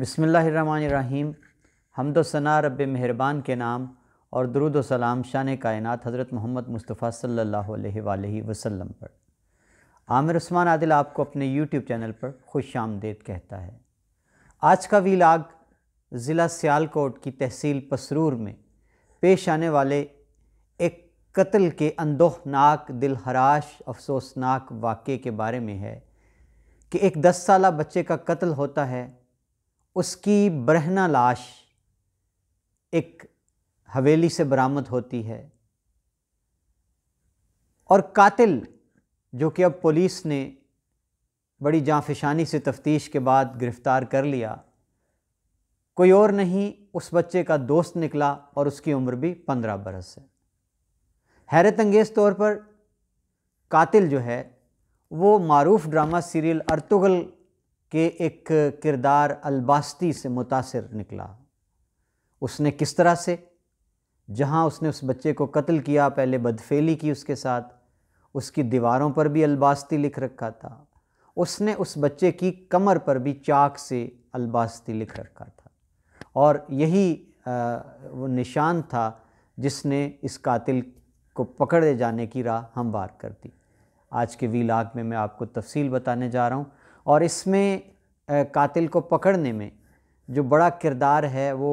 बसमीम हमदोसना रब मेहरबान के नाम और दरुद सलाम शान कायनत हज़रत मोहम्मद मुस्तफ़ा सल्ला वसलम पर आमिर उस्मान आदिल आपको अपने यूट्यूब चैनल पर खुश आमदेद कहता है आज का वीलाग ज़िला सियालकोट की तहसील पसरूर में पेश आने वाले एक कत्ल के अंदोहनाक दिलहराश अफसोसनाक वाक़े के बारे में है कि एक दस साल बच्चे का कत्ल होता है उसकी ब्रहना लाश एक हवेली से बरामद होती है और कातिल जो कि अब पुलिस ने बड़ी जाफिशानी से तफ्तीश के बाद गिरफ़्तार कर लिया कोई और नहीं उस बच्चे का दोस्त निकला और उसकी उम्र भी पंद्रह बरस है हैरत अंगेज़ तौर पर कातिल जो है वो मारूफ ड्रामा सीरियल अर्तुगल कि एक किरदार अलबास्ती से मुतासर निकला उसने किस तरह से जहाँ उसने उस बच्चे को कत्ल किया पहले बदफेली की उसके साथ उसकी दीवारों पर भी अलबास्ती लिख रखा था उसने उस बच्चे की कमर पर भी चाक से अलबास्ती लिख रखा था और यही वो निशान था जिसने इस कातिल को पकड़े जाने की राह हमवार कर दी आज के वीलाग में मैं आपको तफसील बताने जा रहा हूँ और इसमें कातिल को पकड़ने में जो बड़ा किरदार है वो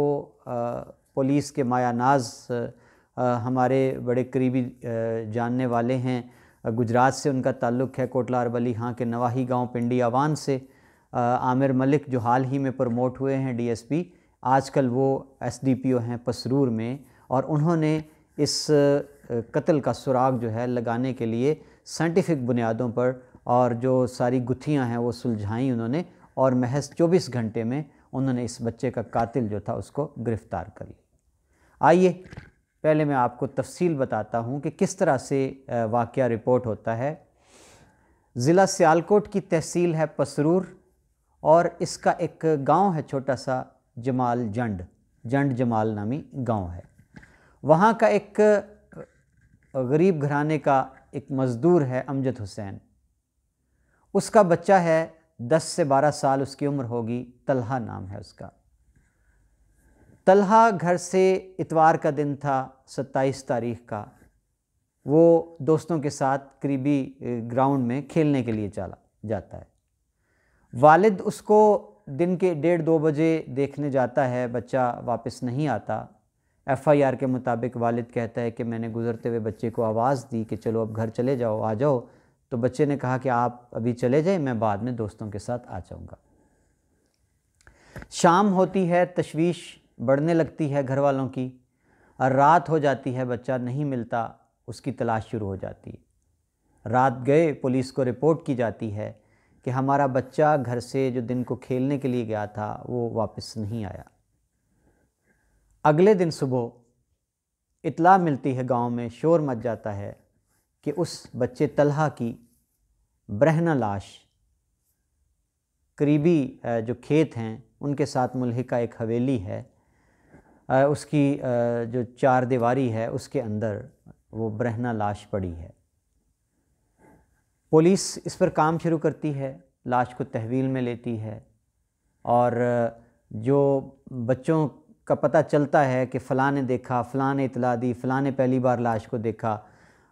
पुलिस के माया नाज हमारे बड़े करीबी जानने वाले हैं गुजरात से उनका ताल्लुक़ है कोटला अरबली हाँ के नवाही गांव पिंडी आवान से आमिर मलिक जो हाल ही में प्रमोट हुए हैं डीएसपी आजकल वो एसडीपीओ हैं पसरूर में और उन्होंने इस कत्ल का सुराग जो है लगाने के लिए साइंटिफिक बुनियादों पर और जो सारी गुत्थियाँ हैं वो सुलझाई उन्होंने और महज चौबीस घंटे में उन्होंने इस बच्चे का कातिल जो था उसको गिरफ़्तार कर लिया आइए पहले मैं आपको तफसील बताता हूँ कि किस तरह से वाक़ रिपोर्ट होता है ज़िला सियालकोट की तहसील है पसरूर और इसका एक गांव है छोटा सा जमाल जंड जंड जमाल नामी गांव है वहाँ का एक गरीब घराने का एक मज़दूर है अमजद हुसैन उसका बच्चा है दस से बारह साल उसकी उम्र होगी तलहा नाम है उसका तलहा घर से इतवार का दिन था सत्ताईस तारीख का वो दोस्तों के साथ करीबी ग्राउंड में खेलने के लिए चला जाता है वालिद उसको दिन के डेढ़ दो बजे देखने जाता है बच्चा वापस नहीं आता एफआईआर के मुताबिक वालिद कहता है कि मैंने गुज़रते हुए बच्चे को आवाज़ दी कि चलो अब घर चले जाओ आ जाओ तो बच्चे ने कहा कि आप अभी चले जाएं मैं बाद में दोस्तों के साथ आ जाऊँगा शाम होती है तशवीश बढ़ने लगती है घर वालों की और रात हो जाती है बच्चा नहीं मिलता उसकी तलाश शुरू हो जाती है रात गए पुलिस को रिपोर्ट की जाती है कि हमारा बच्चा घर से जो दिन को खेलने के लिए गया था वो वापस नहीं आया अगले दिन सुबह इतला मिलती है गांव में शोर मच जाता है कि उस बच्चे तलहा की ब्रहना लाश करीबी जो खेत हैं उनके साथ मुलहिका एक हवेली है उसकी जो चार दीवारी है उसके अंदर वो ब्रहना लाश पड़ी है पुलिस इस पर काम शुरू करती है लाश को तहवील में लेती है और जो बच्चों का पता चलता है कि फ़लाँ ने देखा फ़लाँ ने इतला दी फ़लाँ ने पहली बार लाश को देखा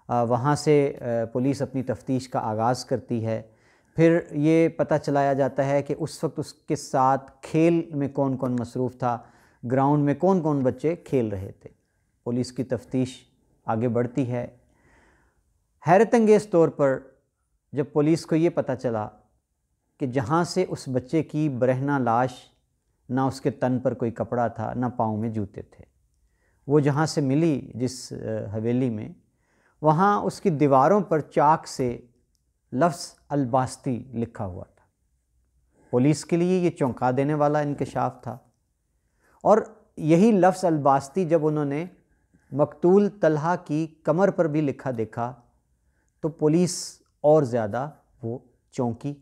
वहाँ से पुलिस अपनी तफ्तीश का आगाज़ करती है फिर ये पता चलाया जाता है कि उस वक्त उसके साथ खेल में कौन कौन मसरूफ़ था ग्राउंड में कौन कौन बच्चे खेल रहे थे पुलिस की तफ्तीश आगे बढ़ती है हैरत अंगेज़ तौर पर जब पुलिस को ये पता चला कि जहाँ से उस बच्चे की बरहना लाश ना उसके तन पर कोई कपड़ा था ना पाँव में जूते थे वो जहाँ से मिली जिस हवेली में वहाँ उसकी दीवारों पर चाक से लफ्ज़ अलबास्ती लिखा हुआ था पुलिस के लिए ये चौंका देने वाला इंकशाफ था और यही लफ्ज़ अलबास्ती जब उन्होंने मकतूल तलहा की कमर पर भी लिखा देखा तो पुलिस और ज़्यादा वो चौंकी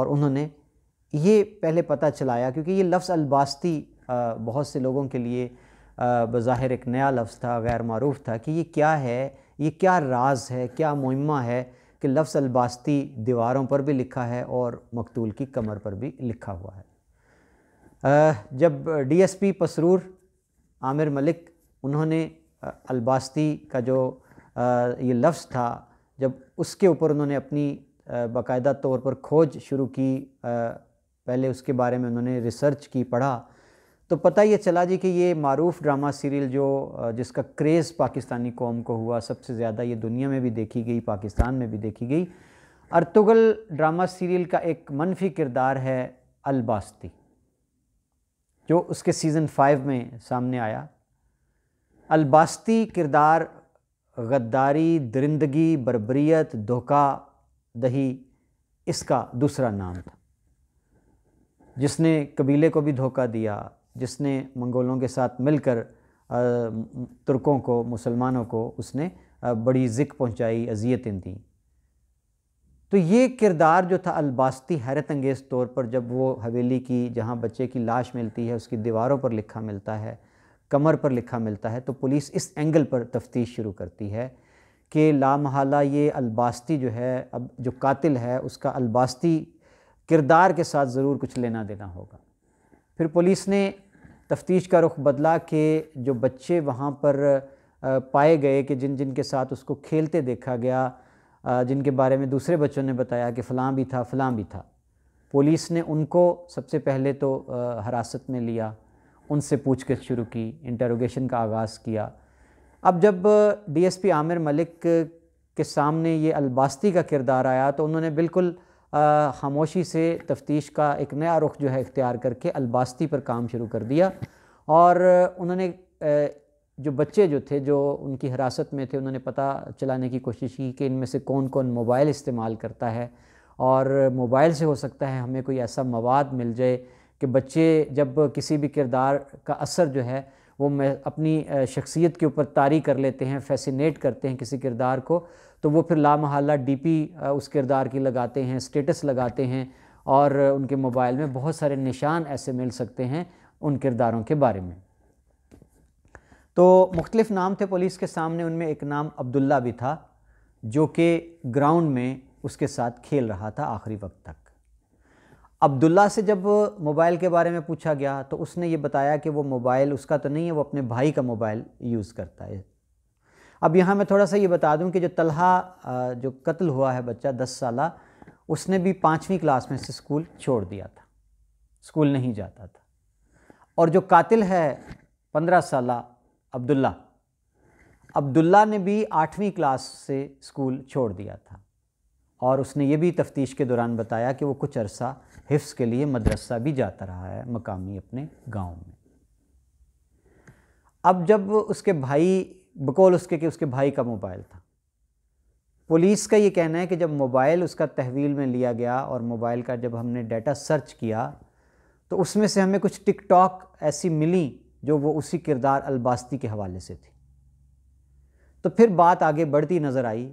और उन्होंने ये पहले पता चलाया क्योंकि ये लफ्ज़ अलबास्ती बहुत से लोगों के लिए बज़ाहिर एक नया लफ्ज़ था गैर मरूफ था कि ये क्या है ये क्या राज है क्या मुहिमा है कि लफ्स अलबास्ती दीवारों पर भी लिखा है और मकतूल की कमर पर भी लिखा हुआ है जब डीएसपी पसरूर आमिर मलिक उन्होंने अलबास्ती का जो ये लफ्ज़ था जब उसके ऊपर उन्होंने अपनी बाकायदा तौर पर खोज शुरू की पहले उसके बारे में उन्होंने रिसर्च की पढ़ा तो पता ये चला जी कि ये मरूफ ड्रामा सीरियल जो जिसका क्रेज़ पाकिस्तानी कौम को हुआ सबसे ज़्यादा ये दुनिया में भी देखी गई पाकिस्तान में भी देखी गई अर्तुगल ड्रामा सीरियल का एक मनफी किरदार है अलबास्ती जो उसके सीज़न फाइव में सामने आया अलबास्ती किरदार गद्दारी दरिंदगी बरबरीत धोखा दही इसका दूसरा नाम था जिसने कबीले को भी धोखा दिया जिसने मंगोलों के साथ मिलकर तुर्कों को मुसलमानों को उसने बड़ी जिक पहुंचाई अजियतें दी तो ये किरदार जो था अलबास्ती हैरत अंगेज़ तौर पर जब वो हवेली की जहाँ बच्चे की लाश मिलती है उसकी दीवारों पर लिखा मिलता है कमर पर लिखा मिलता है तो पुलिस इस एंगल पर तफ्तीश शुरू करती है कि लामहला ये अलबास्ती जो है अब जो कातिल है उसका अलबास्ती किरदार के साथ ज़रूर कुछ लेना देना होगा फिर पुलिस ने तफ्तीश का रुख बदला के जो बच्चे वहाँ पर पाए गए कि जिन जिन के साथ उसको खेलते देखा गया जिनके बारे में दूसरे बच्चों ने बताया कि फ़लाँ भी था फ़लाँ भी था पुलिस ने उनको सबसे पहले तो हिरासत में लिया उनसे पूछगिछ शुरू की इंटरोगेशन का आगाज़ किया अब जब डीएसपी आमिर मलिक के सामने ये अलबास्ती का किरदार आया तो उन्होंने बिल्कुल खामोशी से तफ्तीश का एक नया रुख जो है इख्तियार करके अलबास्ती पर काम शुरू कर दिया और उन्होंने जो बच्चे जो थे जो उनकी हिरासत में थे उन्होंने पता चलाने की कोशिश की कि इनमें से कौन कौन मोबाइल इस्तेमाल करता है और मोबाइल से हो सकता है हमें कोई ऐसा मवाद मिल जाए कि बच्चे जब किसी भी किरदार का असर जो है वो अपनी शख्सियत के ऊपर तारी कर लेते हैं फैसिनेट करते हैं किसी किरदार को तो वो फिर ला महला डी उस किरदार की लगाते हैं स्टेटस लगाते हैं और उनके मोबाइल में बहुत सारे निशान ऐसे मिल सकते हैं उन किरदारों के बारे में तो मुख्तलिफ़ नाम थे पुलिस के सामने उनमें एक नाम अब्दुल्ला भी था जो कि ग्राउंड में उसके साथ खेल रहा था आखिरी वक्त तक अब्दुल्ला से जब मोबाइल के बारे में पूछा गया तो उसने ये बताया कि वो मोबाइल उसका तो नहीं है वो अपने भाई का मोबाइल यूज़ करता है अब यहाँ मैं थोड़ा सा ये बता दूँ कि जो तलहा जो कत्ल हुआ है बच्चा दस साल उसने भी पाँचवीं क्लास में से स्कूल छोड़ दिया था स्कूल नहीं जाता था और जो कातिल है पंद्रह साल अब्दुल्ला अब्दुल्ला ने भी आठवीं क्लास से स्कूल छोड़ दिया था और उसने ये भी तफ्तीश के दौरान बताया कि वो कुछ अरसा हिफ्स के लिए मदरसा भी जाता रहा है मकामी अपने गांव में अब जब उसके भाई बकौल उसके कि उसके भाई का मोबाइल था पुलिस का ये कहना है कि जब मोबाइल उसका तहवील में लिया गया और मोबाइल का जब हमने डाटा सर्च किया तो उसमें से हमें कुछ टिकटॉक ऐसी मिली जो वो उसी किरदार अलबास्ती के हवाले से थी तो फिर बात आगे बढ़ती नज़र आई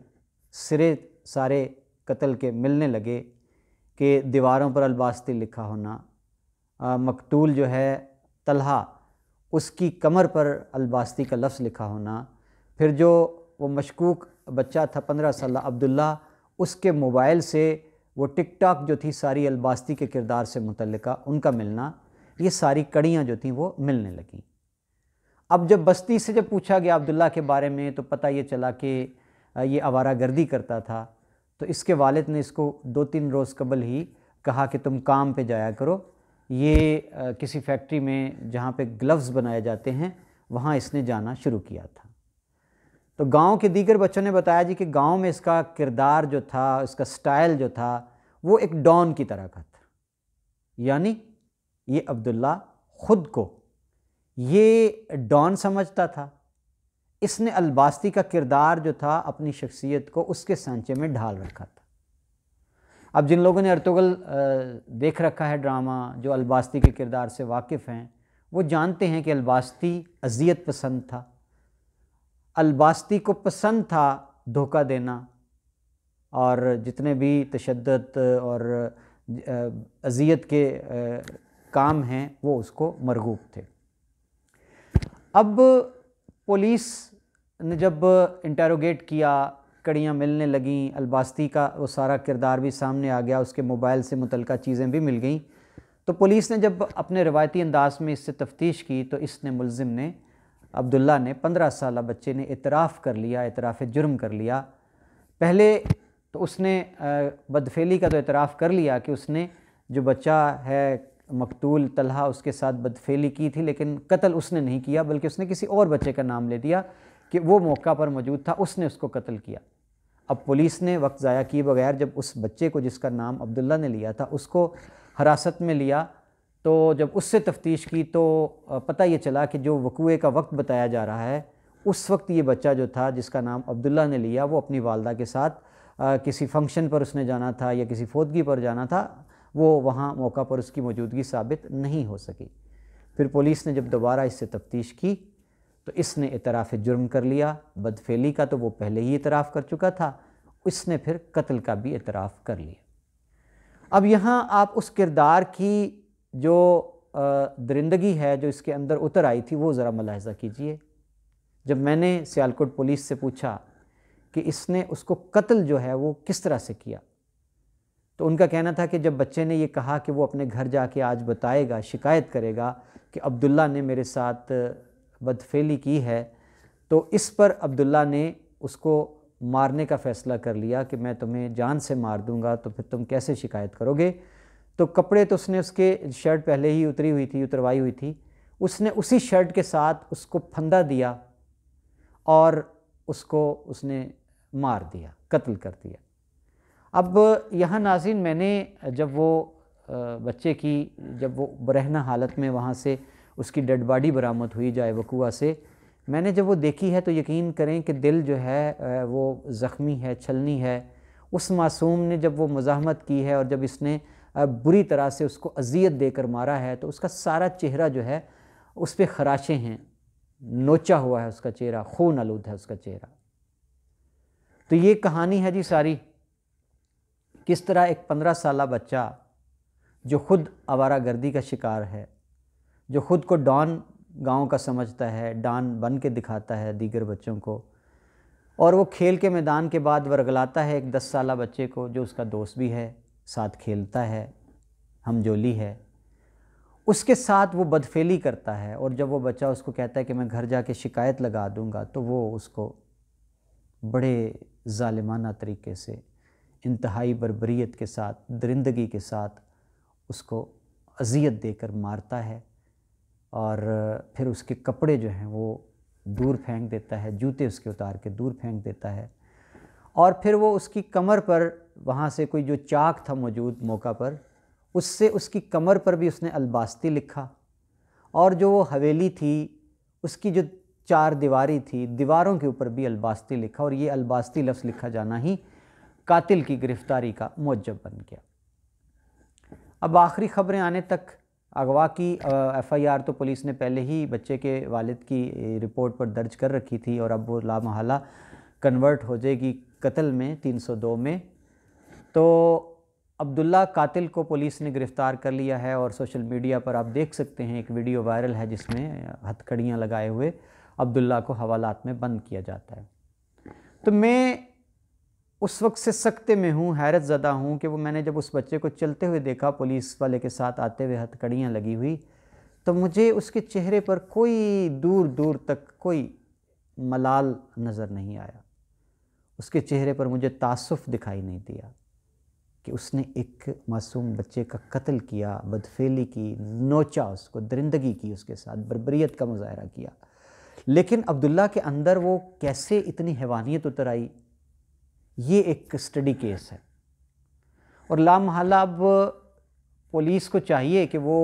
सिरे सारे कत्ल के मिलने लगे कि दीवारों पर अलबास्ती लिखा होना मकतूल जो है तलहा उसकी कमर पर अलबास्ती का लफ्ज़ लिखा होना फिर जो वो मशकूक बच्चा था पंद्रह साल अब्दुल्ला उसके मोबाइल से वो टिकटॉक जो थी सारी अलबास्ती के किरदार से मुतलका उनका मिलना ये सारी कड़ियाँ जो थी वो मिलने लगें अब जब बस्ती से जब पूछा गया अब्दुल्ला के बारे में तो पता ये चला कि ये आवारा गर्दी करता था तो इसके वालिद ने इसको दो तीन रोज़ कबल ही कहा कि तुम काम पे जाया करो ये किसी फैक्ट्री में जहाँ पे ग्लव्स बनाए जाते हैं वहाँ इसने जाना शुरू किया था तो गांव के दीगर बच्चों ने बताया जी कि गांव में इसका किरदार जो था इसका स्टाइल जो था वो एक डॉन की तरह का था यानी ये अब्दुल्ला ख़ुद को ये डॉन समझता था इसने अलबास्ती का किरदार जो था अपनी शख्सियत को उसके सांचे में ढाल रखा था अब जिन लोगों ने अर्तुगल देख रखा है ड्रामा जो अलबास्ती के किरदार से वाकिफ़ हैं वो जानते हैं कि अलबास्ती अजियत पसंद था अलबास्ती को पसंद था धोखा देना और जितने भी तशद और अजियत के काम हैं वो उसको मरगूब थे अब पुलिस ने जब इंटेरोगेट किया कड़ियाँ मिलने लगें अलबास्ती का वो सारा किरदार भी सामने आ गया उसके मोबाइल से मुतल चीज़ें भी मिल गईं तो पुलिस ने जब अपने रवायती अंदाज में इससे तफ्तीश की तो इसने मुलम ने अब्दुल्ला ने पंद्रह साल बच्चे ने इतराफ़ कर लिया इतराफ़ जुर्म कर लिया पहले तो उसने बदफेली का तो इतराफ़ कर लिया कि उसने जो बच्चा है मकतूल तलहा उसके साथ बदफेली की थी लेकिन कत्ल उसने नहीं किया बल्कि उसने किसी और बच्चे का नाम ले दिया कि वो मौका पर मौजूद था उसने उसको कत्ल किया अब पुलिस ने वक्त ज़ाया किए बगैर जब उस बच्चे को जिसका नाम अब्दुल्ला ने लिया था उसको हिरासत में लिया तो जब उससे तफ्तीश की तो पता ये चला कि जो वकूए का वक्त बताया जा रहा है उस वक्त ये बच्चा जो था जिसका नाम अब्दुल्ला ने लिया वो अपनी वालदा के साथ आ, किसी फंक्शन पर उसने जाना था या किसी फोदगी पर जाना था वो वहाँ मौका पर उसकी मौजूदगी साबित नहीं हो सकी फिर पुलिस ने जब दोबारा इससे तफ्तीश की तो इसने इतराफ़ जुर्म कर लिया बदफेली का तो वो पहले ही इतराफ़ कर चुका था इसने फिर कत्ल का भी इतराफ़ कर लिया अब यहाँ आप उस किरदार की जो दरिंदगी है जो इसके अंदर उतर आई थी वो ज़रा मुलाहजा कीजिए जब मैंने सियालकोट पुलिस से पूछा कि इसने उसको कत्ल जो है वो किस तरह से किया तो उनका कहना था कि जब बच्चे ने ये कहा कि वो अपने घर जाके आज बताएगा शिकायत करेगा कि अब्दुल्ला ने मेरे साथ बदफेली की है तो इस पर अब्दुल्ला ने उसको मारने का फ़ैसला कर लिया कि मैं तुम्हें जान से मार दूंगा तो फिर तुम कैसे शिकायत करोगे तो कपड़े तो उसने उसके शर्ट पहले ही उतरी हुई थी उतरवाई हुई थी उसने उसी शर्ट के साथ उसको फंदा दिया और उसको उसने मार दिया कत्ल कर दिया अब यहाँ नाजिन मैंने जब वो बच्चे की जब वो बरहना हालत में वहाँ से उसकी डेड बॉडी बरामद हुई जाए वकुआ से मैंने जब वो देखी है तो यकीन करें कि दिल जो है वो ज़ख्मी है छलनी है उस मासूम ने जब वो मज़ामत की है और जब इसने बुरी तरह से उसको अजियत देकर मारा है तो उसका सारा चेहरा जो है उस पर खराशें हैं नोचा हुआ है उसका चेहरा खून आलूद है उसका चेहरा तो ये कहानी है जी सारी किस तरह एक पंद्रह साल बच्चा जो खुद आवारा गर्दी का शिकार है जो खुद को डॉन गांव का समझता है डॉन बन के दिखाता है दीगर बच्चों को और वो खेल के मैदान के बाद वर्गलाता है एक दस साल बच्चे को जो उसका दोस्त भी है साथ खेलता है हमजोली है उसके साथ वो बदफेली करता है और जब वो बच्चा उसको कहता है कि मैं घर जाके शिकायत लगा दूंगा तो वो उसको बड़े ालिमाना तरीके से इंतहाई बरबरीत के साथ दरिंदगी के साथ उसको अजियत देकर मारता है और फिर उसके कपड़े जो हैं वो दूर फेंक देता है जूते उसके उतार के दूर फेंक देता है और फिर वो उसकी कमर पर वहाँ से कोई जो चाक था मौजूद मौका पर उससे उसकी कमर पर भी उसने अलबास्ती लिखा और जो वो हवेली थी उसकी जो चार दीवारी थी दीवारों के ऊपर भी अलबास्ती लिखा और ये अलबास्ती लफ्ज़ लिखा जाना ही कातिल की गिरफ़्तारी का मौजब बन गया अब आखिरी ख़बरें आने तक अगवा की एफआईआर तो पुलिस ने पहले ही बच्चे के वालिद की रिपोर्ट पर दर्ज कर रखी थी और अब वो लामहला कन्वर्ट हो जाएगी कत्ल में 302 में तो अब्दुल्ला कातिल को पुलिस ने गिरफ़्तार कर लिया है और सोशल मीडिया पर आप देख सकते हैं एक वीडियो वायरल है जिसमें हथकड़ियाँ लगाए हुए अब्दुल्ला को हवालात में बंद किया जाता है तो मैं उस वक्त से सख्ते में हूँ हैरत ज़दा हूँ कि वो मैंने जब उस बच्चे को चलते हुए देखा पुलिस वाले के साथ आते हुए हथकड़ियाँ लगी हुई तो मुझे उसके चेहरे पर कोई दूर दूर तक कोई मलाल नज़र नहीं आया उसके चेहरे पर मुझे तासुफ़ दिखाई नहीं दिया कि उसने एक मासूम बच्चे का कत्ल किया बदफेली की नोचा उसको दरिंदगी की उसके साथ बरबरीत का मुजाहरा किया लेकिन अब्दुल्ला के अंदर वो कैसे इतनी हैवानियत उतर आई ये एक स्टडी केस है और लामहला अब पुलिस को चाहिए कि वो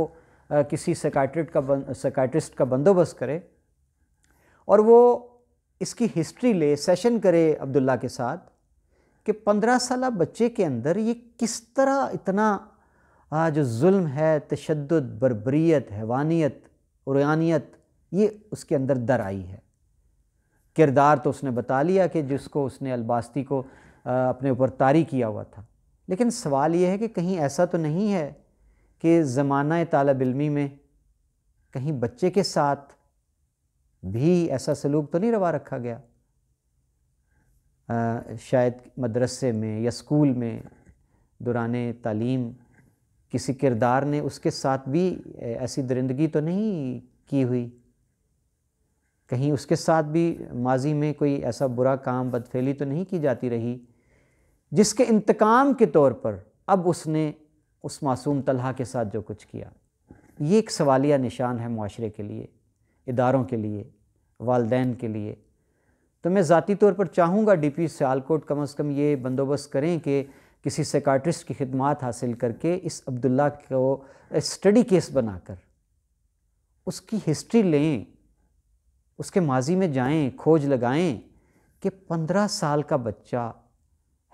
किसी सेकाट्रिस्ट का सकाट्रिस्ट का बंदोबस्त करे और वो इसकी हिस्ट्री ले सेशन करे अब्दुल्ला के साथ कि पंद्रह साल बच्चे के अंदर ये किस तरह इतना जो जुल्म है तशद बरबरीत हैवानियत रानियत ये उसके अंदर दर आई है किरदार तो उसने बता लिया कि जिसको उसने अलबास्ती को अपने ऊपर तारी किया हुआ था लेकिन सवाल यह है कि कहीं ऐसा तो नहीं है कि ज़माना तालब इलमी में कहीं बच्चे के साथ भी ऐसा सलूक तो नहीं रवा रखा गया शायद मदरसे में या स्कूल में दौरान तालीम किसी किरदार ने उसके साथ भी ऐसी दरिंदगी तो नहीं की हुई कहीं उसके साथ भी माजी में कोई ऐसा बुरा काम बदफेली तो नहीं की जाती रही जिसके इंतकाम के तौर पर अब उसने उस मासूम तलहा के साथ जो कुछ किया ये एक सवालिया निशान है माशरे के लिए इदारों के लिए वालदेन के लिए तो मैं ज़ाती तौर पर चाहूँगा डी पी सियालकोट कम अज़ कम ये बंदोबस्त करें कि किसी सेकाट्रिस्ट की खिदमत हासिल करके इस अब्दुल्ला को स्टडी केस बनाकर उसकी हिस्ट्री लें उसके माजी में जाएं, खोज लगाएं कि पंद्रह साल का बच्चा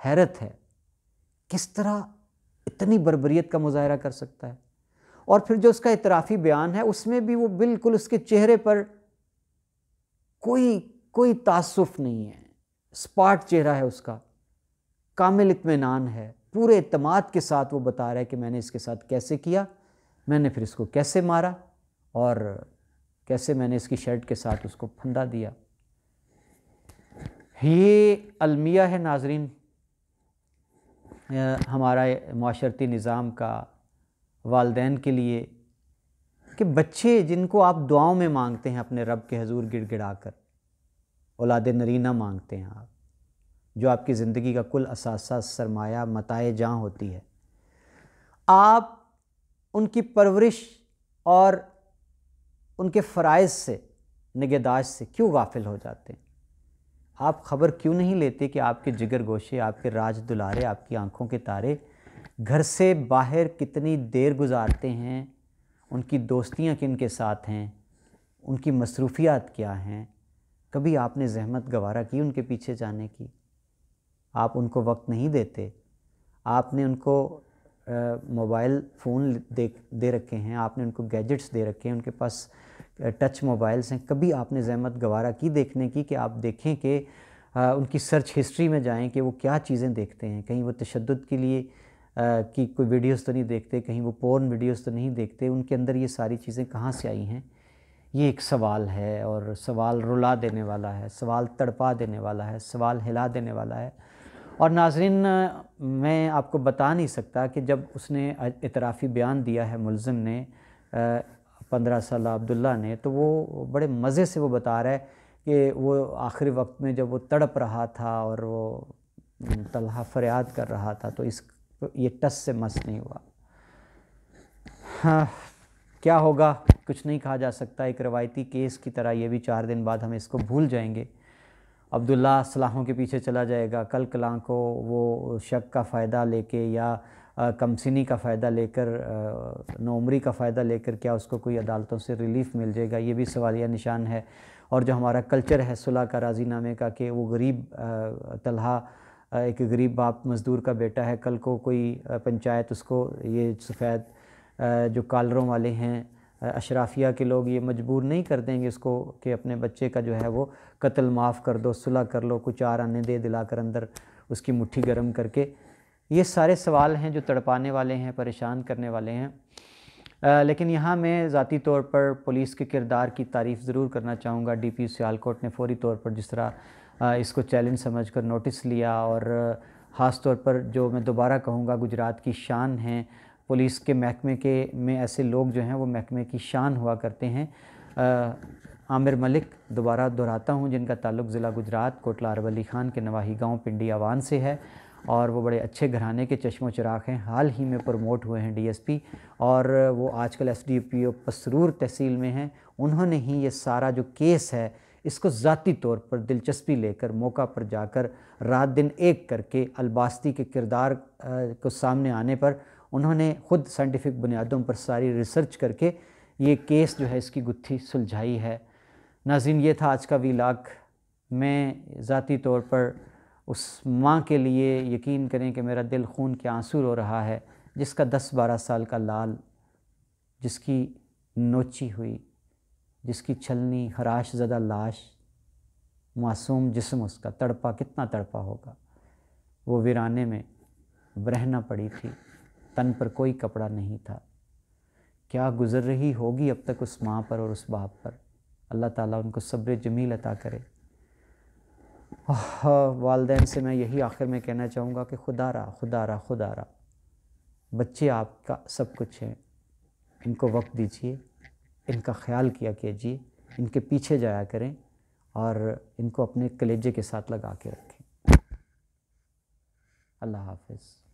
हैरत है किस तरह इतनी बरबरीत का मुजाहरा कर सकता है और फिर जो उसका इतराफ़ी बयान है उसमें भी वो बिल्कुल उसके चेहरे पर कोई कोई तासुफ नहीं है स्पाट चेहरा है उसका कामिल इतमान है पूरे अतमाद के साथ वो बता रहा है कि मैंने इसके साथ कैसे किया मैंने फिर इसको कैसे मारा और कैसे मैंने इसकी शर्ट के साथ उसको फंदा दिया ये अलमिया है नाजरीन हमारा माशरती निज़ाम का वालदेन के लिए कि बच्चे जिनको आप दुआओं में मांगते हैं अपने रब के हजूर गिड़ गिड़ा कर औलाद नरीना मांगते हैं आप जो आपकी ज़िंदगी का कुल असासा सरमाया मताए जहाँ होती है आप उनकी परवरिश और उनके फ़रज़ से निगहदाश से क्यों गाफिल हो जाते हैं आप ख़बर क्यों नहीं लेते कि आपके जिगर गोशे आपके राज दुलारे आपकी आँखों के तारे घर से बाहर कितनी देर गुजारते हैं उनकी दोस्तियाँ किन के साथ हैं उनकी मसरूफियात क्या हैं कभी आपने जहमत गवारा की उनके पीछे जाने की आप उनको वक्त नहीं देते आपने उनको मोबाइल फ़ोन दे दे रखे हैं आपने उनको गैजेट्स दे रखे हैं उनके पास टच मोबाइल्स हैं कभी आपने जहमत गवारा की देखने की कि आप देखें कि उनकी सर्च हिस्ट्री में जाएं कि वो क्या चीज़ें देखते हैं कहीं वो तशद के लिए कि कोई वीडियोस तो नहीं देखते कहीं वो पोर्न वीडियोस तो नहीं देखते उनके अंदर ये सारी चीज़ें कहाँ से आई हैं ये एक सवाल है और सवाल रुला देने वाला है सवाल तड़पा देने वाला है सवाल हिला देने वाला है और नाजरीन मैं आपको बता नहीं सकता कि जब उसने इतराफ़ी बयान दिया है मुलम ने पंद्रह साल अब्दुल्ला ने तो वो बड़े मज़े से वो बता रहा है कि वो आखिरी वक्त में जब वो तड़प रहा था और वो तलहा फरियाद कर रहा था तो इस ये टस से मस नहीं हुआ हाँ क्या होगा कुछ नहीं कहा जा सकता एक रवायती केस की तरह ये भी चार दिन बाद हम इसको भूल जाएंगे अब्दुल्ला सलाहों के पीछे चला जाएगा कल कलां को वो शक का फ़ायदा लेके या कमसिनी का फ़ायदा लेकर नोमरी का फ़ायदा लेकर क्या उसको कोई अदालतों से रिलीफ मिल जाएगा ये भी सवालिया निशान है और जो हमारा कल्चर है सुलह का राजीनामे का कि वो गरीब तलहा एक गरीब बाप मज़दूर का बेटा है कल को कोई पंचायत उसको ये सफ़ेद जो कालरों वाले हैं अशराफिया के लोग ये मजबूर नहीं कर देंगे इसको कि अपने बच्चे का जो है वो कत्ल माफ़ कर दो सुलह कर लो कुछ आर आने दे दिला कर अंदर उसकी मुट्ठी गर्म करके ये सारे सवाल हैं जो तड़पाने वाले हैं परेशान करने वाले हैं आ, लेकिन यहाँ मैं ज़ाती तौर पर पुलिस के किरदार की तारीफ़ ज़रूर करना चाहूँगा डी पी सियालकोट ने फौरी तौर पर जिस तरह इसको चैलेंज समझ कर नोटिस लिया और ख़ास तौर पर जो मैं दोबारा कहूँगा गुजरात की शान हैं पुलिस के महकमे के में ऐसे लोग जो हैं वो महकमे की शान हुआ करते हैं आ, आमिर मलिक दोबारा दोहराता हूँ जिनका ताल्लुक ज़िला गुजरात कोटला अरब अली ख़ान के नवाही गांव पिंडी आवान से है और वो बड़े अच्छे घराने के चश्मो चराग हैं हाल ही में प्रमोट हुए हैं डीएसपी और वो आजकल एसडीपीओ पसरूर तहसील में हैं उन्होंने ही ये सारा जो केस है इसको ज़ाती तौर पर दिलचस्पी लेकर मौका पर जाकर रात दिन एक करके अलबास्ती के किरदार को सामने आने पर उन्होंने खुद साइंटिफिक बुनियादों पर सारी रिसर्च करके ये केस जो है इसकी गुत्थी सुलझाई है नाजिन ये था आज का लाख मैं ज़ाती तौर पर उस माँ के लिए यकीन करें कि मेरा दिल खून के आंसू रो रहा है जिसका दस बारह साल का लाल जिसकी नोची हुई जिसकी छलनी हराश ज़दा लाश मासूम जिसम उसका तड़पा कितना तड़पा होगा वो वीराने में रहना पड़ी थी तन पर कोई कपड़ा नहीं था क्या गुज़र रही होगी अब तक उस माँ पर और उस बाप पर अल्लाह ताला उनको सब्र जमील अता करे वालदे से मैं यही आखिर में कहना चाहूँगा कि खुदा रहा खुदा रहा खुदा रहा बच्चे आपका सब कुछ हैं इनको वक्त दीजिए इनका ख्याल किया कीजिए इनके पीछे जाया करें और इनको अपने कलेजे के साथ लगा के रखें अल्लाह हाफिज़